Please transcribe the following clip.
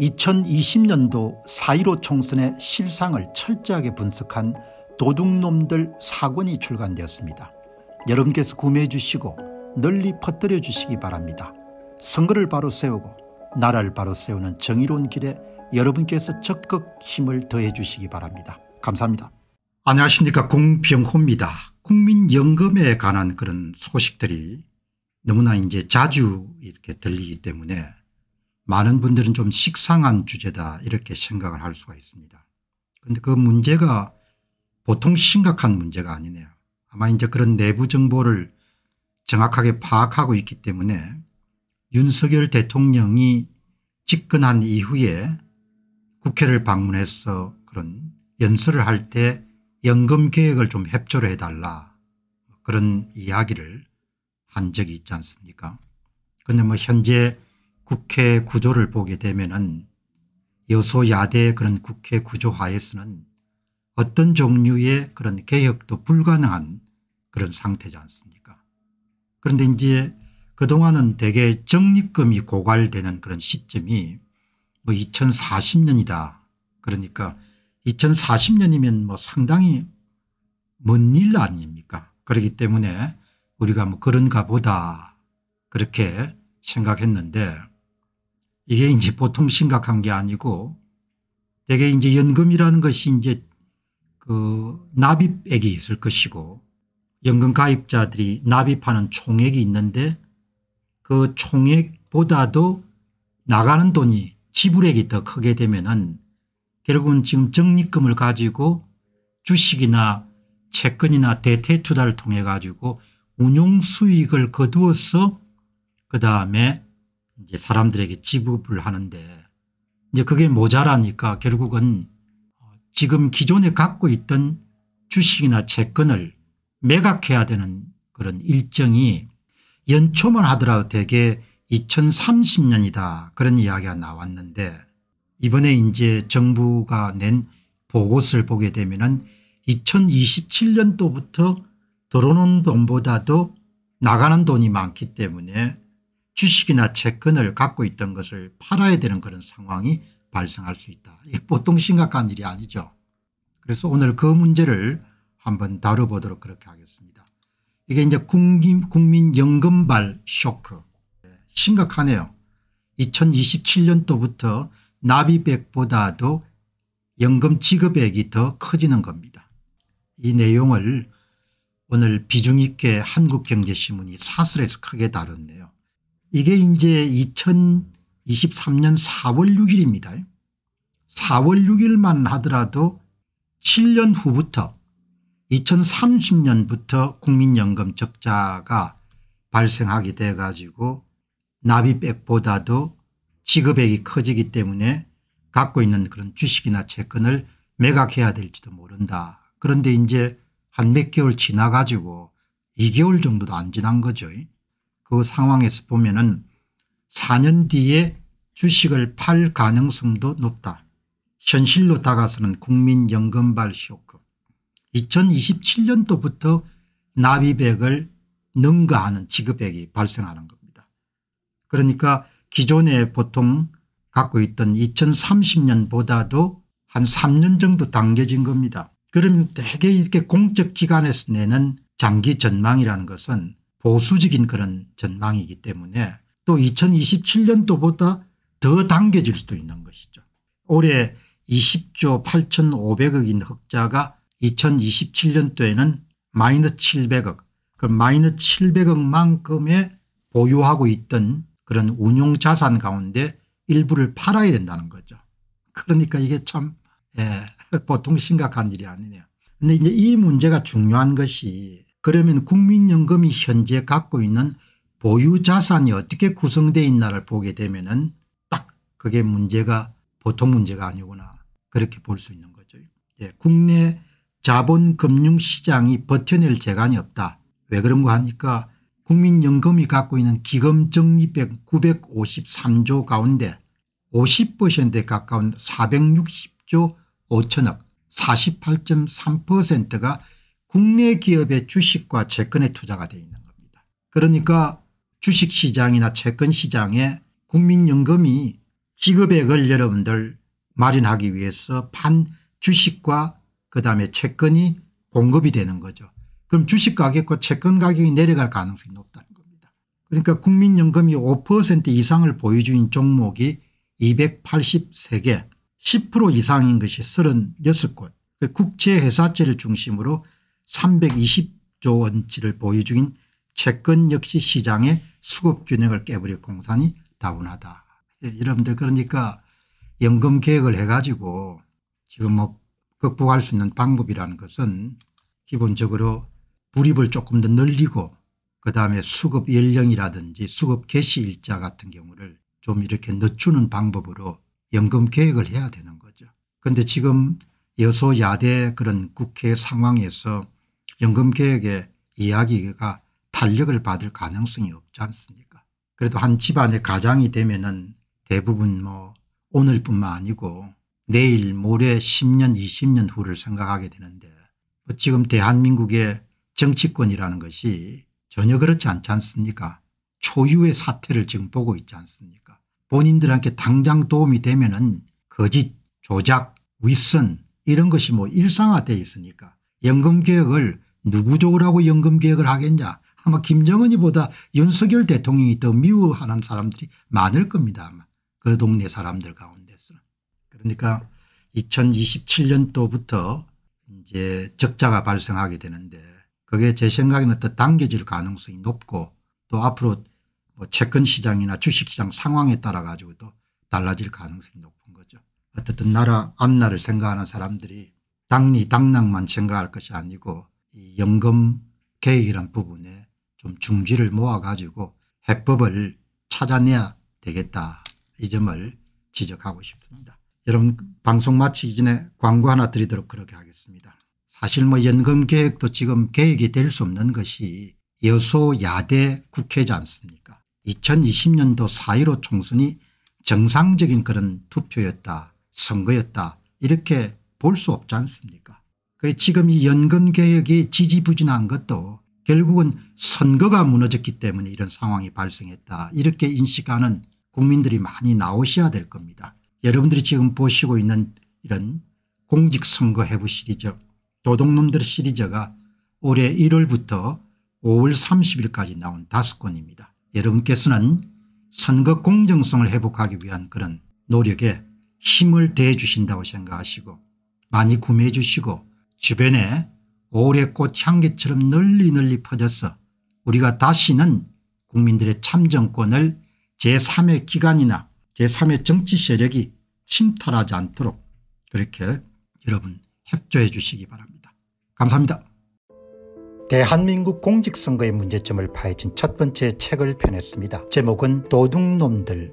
2020년도 4.15 총선의 실상을 철저하게 분석한 도둑놈들 사권이 출간되었습니다. 여러분께서 구매해 주시고 널리 퍼뜨려 주시기 바랍니다. 선거를 바로 세우고 나라를 바로 세우는 정의로운 길에 여러분께서 적극 힘을 더해 주시기 바랍니다. 감사합니다. 안녕하십니까 공병호입니다. 국민연금에 관한 그런 소식들이 너무나 이제 자주 이렇게 들리기 때문에 많은 분들은 좀 식상한 주제다 이렇게 생각을 할 수가 있습니다. 그런데 그 문제가 보통 심각한 문제가 아니네요. 아마 이제 그런 내부 정보를 정확하게 파악하고 있기 때문에 윤석열 대통령이 집권한 이후에 국회를 방문해서 그런 연설을 할 때 연금 계획을 좀 협조를 해달라 그런 이야기를 한 적이 있지 않습니까 그런데 뭐 현재 국회 구조를 보게 되면은 여소야대 그런 국회 구조 하에서는 어떤 종류의 그런 개혁도 불가능한 그런 상태지 않습니까 그런데 이제 그동안은 대개 적립금이 고갈되는 그런 시점이 뭐 2040년이다 그러니까 2040년이면 뭐 상당히 먼 일 아닙니까 그렇기 때문에 우리가 뭐 그런가 보다 그렇게 생각했는데 이게 이제 보통 심각한 게 아니고 대개 이제 연금이라는 것이 이제 그 납입액이 있을 것이고 연금 가입자들이 납입하는 총액이 있는데 그 총액보다도 나가는 돈이 지불액이 더 크게 되면은 결국은 지금 적립금을 가지고 주식이나 채권이나 대태 투자를 통해 가지고 운용 수익을 거두어서 그 다음에 이제 사람들에게 지급을 하는데 이제 그게 모자라니까 결국은 지금 기존에 갖고 있던 주식이나 채권을 매각해야 되는 그런 일정이 연초만 하더라도 대개 2030년이다 그런 이야기가 나왔는데 이번에 이제 정부가 낸 보고서를 보게 되면은 2027년도부터 들어오는 돈보다도 나가는 돈이 많기 때문에 주식이나 채권을 갖고 있던 것을 팔아야 되는 그런 상황이 발생할 수 있다. 이게 보통 심각한 일이 아니죠. 그래서 오늘 그 문제를 한번 다뤄보도록 그렇게 하겠습니다. 이게 이제 국민, 연금발 쇼크 네, 심각하네요. 2027년도부터 나비백보다도 연금 지급액이 더 커지는 겁니다. 이 내용을 오늘 비중 있게 한국경제신문이 사설에서 크게 다뤘네요. 이게 이제 2023년 4월 6일입니다. 4월 6일만 하더라도 7년 후부터 2030년부터 국민연금 적자가 발생하게 돼 가지고 나비백보다도 지급액이 커지기 때문에 갖고 있는 그런 주식이나 채권을 매각해야 될지도 모른다. 그런데 이제 한 몇 개월 지나 가지고 2개월 정도도 안 지난 거죠. 그 상황에서 보면은 4년 뒤에 주식을 팔 가능성도 높다. 현실로 다가서는 국민연금발 쇼크. 2027년도부터 나비백을 능가하는 지급액이 발생하는 겁니다. 그러니까 기존에 보통 갖고 있던 2030년보다도 한 3년 정도 당겨진 겁니다. 그러면 대개 이렇게 공적기관에서 내는 장기 전망이라는 것은 보수적인 그런 전망이기 때문에 또 2027년도보다 더 당겨질 수도 있는 것이죠. 올해 20조 8,500억인 흑자가 2027년도에는 마이너스 700억 그 마이너스 700억만큼의 보유하고 있던 그런 운용 자산 가운데 일부를 팔아야 된다는 거죠. 그러니까 이게 참 예, 보통 심각한 일이 아니네요. 근데 이제 이 문제가 중요한 것이 그러면 국민연금이 현재 갖고 있는 보유자산이 어떻게 구성되어 있나를 보게 되면 은딱 그게 문제가 보통 문제가 아니구나 그렇게 볼 수 있는 거죠. 예, 국내 자본금융시장이 버텨낼 재간이 없다. 왜 그런가 하니까 국민연금이 갖고 있는 기금적립액 953조 가운데 50%에 가까운 460조 5천억 48.3%가 국내 기업의 주식과 채권에 투자가 되어 있는 겁니다. 그러니까 주식시장이나 채권시장에 국민연금이 지급액을 여러분들 마련하기 위해서 판 주식과 그다음에 채권이 공급이 되는 거죠. 그럼 주식 가격과 채권 가격이 내려갈 가능성이 높다는 겁니다. 그러니까 국민연금이 5% 이상을 보유주인 종목이 283개 10% 이상인 것이 36곳 그 국제회사채를 중심으로 320조 원치를 보유 중인 채권 역시 시장의 수급 균형을 깨버릴 공산이 다분하다. 예, 여러분들 그러니까 연금 계획을 해가지고 지금 뭐 극복할 수 있는 방법이라는 것은 기본적으로 불입을 조금 더 늘리고 그다음에 수급 연령이라든지 수급 개시 일자 같은 경우를 좀 이렇게 늦추는 방법으로 연금 계획을 해야 되는 거죠. 그런데 지금 여소야대 그런 국회 상황에서 연금 개혁의 이야기가 탄력을 받을 가능성이 없지 않습니까 그래도 한 집안의 가장이 되면은 대부분 뭐 오늘뿐만 아니고 내일 모레 10년 20년 후를 생각하게 되는데 뭐 지금 대한민국의 정치권이라는 것이 전혀 그렇지 않지 않습니까 초유의 사태를 지금 보고 있지 않습니까 본인들한테 당장 도움이 되면 은 거짓 조작 윗선 이런 것이 뭐 일상화되어 있으니까 연금개혁을 누구 좋으하고 연금개혁을 하겠냐 아마 김정은이 보다 윤석열 대통령이 더 미워하는 사람들이 많을 겁니다. 아마 그 동네 사람들 가운데서 그러니까 2027년도부터 이제 적자가 발생하게 되는데 그게 제 생각에는 더 당겨질 가능성이 높고 또 앞으로 뭐 채권 시장이나 주식시장 상황에 따라 가지고도 달라질 가능성이 높은 거죠. 어쨌든 나라 앞날을 생각하는 사람들이 당리 당락만 생각할 것이 아니고 이 연금 계획이란 부분에 좀 중지를 모아가지고 해법을 찾아내야 되겠다 이 점을 지적하고 싶습니다. 여러분 방송 마치기 전에 광고 하나 드리도록 그렇게 하겠습니다. 사실 뭐 연금 계획도 지금 계획이될 수 없는 것이 여소야대 국회지 않습니까 2020년도 4.15 총선이 정상적인 그런 투표였다 선거였다 이렇게 볼수 없지 않습니까 그 지금 이 연금개혁이 지지부진한 것도 결국은 선거가 무너졌기 때문에 이런 상황이 발생했다 이렇게 인식하는 국민들이 많이 나오셔야 될 겁니다. 여러분들이 지금 보시고 있는 이런 공직선거 해부 시리즈 도둑놈들 시리즈가 올해 1월부터 5월 30일까지 나온 다섯 권입니다. 여러분께서는 선거 공정성을 회복하기 위한 그런 노력에 힘을 대해 주신다고 생각하시고 많이 구매해 주시고 주변에 오래꽃 향기처럼 널리 널리 퍼져서 우리가 다시는 국민들의 참정권을 제3의 기관이나 제3의 정치 세력이 침탈하지 않도록 그렇게 여러분 협조해 주시기 바랍니다. 감사합니다. 대한민국 공직선거의 문제점을 파헤친 첫 번째 책을 펴냈습니다. 제목은 도둑놈들